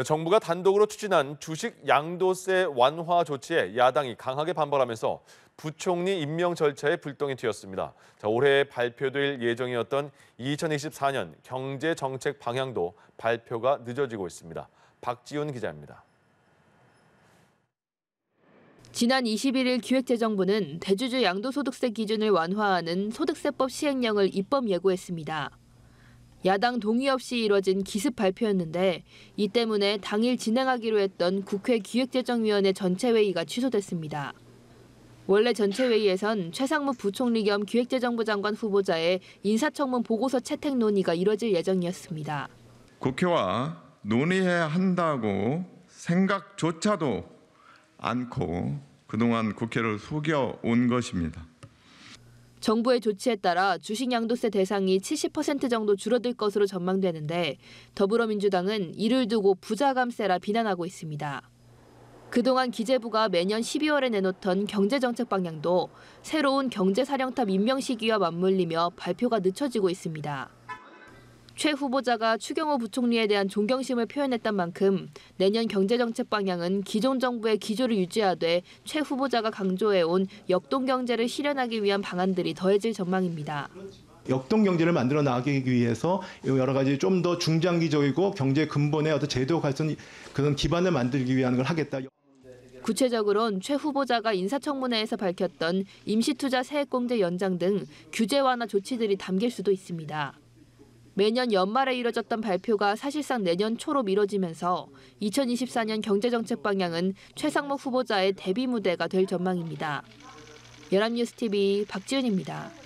네, 정부가 단독으로 추진한 주식 양도세 완화 조치에 야당이 강하게 반발하면서 부총리 임명 절차에 불똥이 튀었습니다. 자, 올해 발표될 예정이었던 2024년 경제 정책 방향도 발표가 늦어지고 있습니다. 박지훈 기자입니다. 지난 21일 기획재정부는 대주주 양도소득세 기준을 완화하는 소득세법 시행령을 입법 예고했습니다. 야당 동의 없이 이뤄진 기습 발표였는데 이 때문에 당일 진행하기로 했던 국회 기획재정위원회 전체회의가 취소됐습니다. 원래 전체회의에선 최상무 부총리 겸 기획재정부 장관 후보자의 인사청문 보고서 채택 논의가 이뤄질 예정이었습니다. 국회와 논의해야 한다고 생각조차도 않고 그동안 국회를 속여 온 것입니다. 정부의 조치에 따라 주식 양도세 대상이 70% 정도 줄어들 것으로 전망되는데 더불어민주당은 이를 두고 부자 감세라 비난하고 있습니다. 그동안 기재부가 매년 12월에 내놓던 경제정책 방향도 새로운 경제사령탑 임명 시기와 맞물리며 발표가 늦춰지고 있습니다. 최 후보자가 추경호 부총리에 대한 존경심을 표현했던 만큼 내년 경제정책 방향은 기존 정부의 기조를 유지하되 최 후보자가 강조해온 역동 경제를 실현하기 위한 방안들이 더해질 전망입니다. 역동 경제를 만들어 나가기 위해서 여러 가지 좀 더 중장기적이고 경제 근본의 어떤 제도 갈선 그런 기반을 만들기 위한 걸 하겠다. 구체적으로는 최 후보자가 인사청문회에서 밝혔던 임시투자 세액공제 연장 등 규제 완화 조치들이 담길 수도 있습니다. 매년 연말에 이뤄졌던 발표가 사실상 내년 초로 미뤄지면서 2024년 경제정책 방향은 최상목 후보자의 데뷔 무대가 될 전망입니다. 연합뉴스TV 박지은입니다.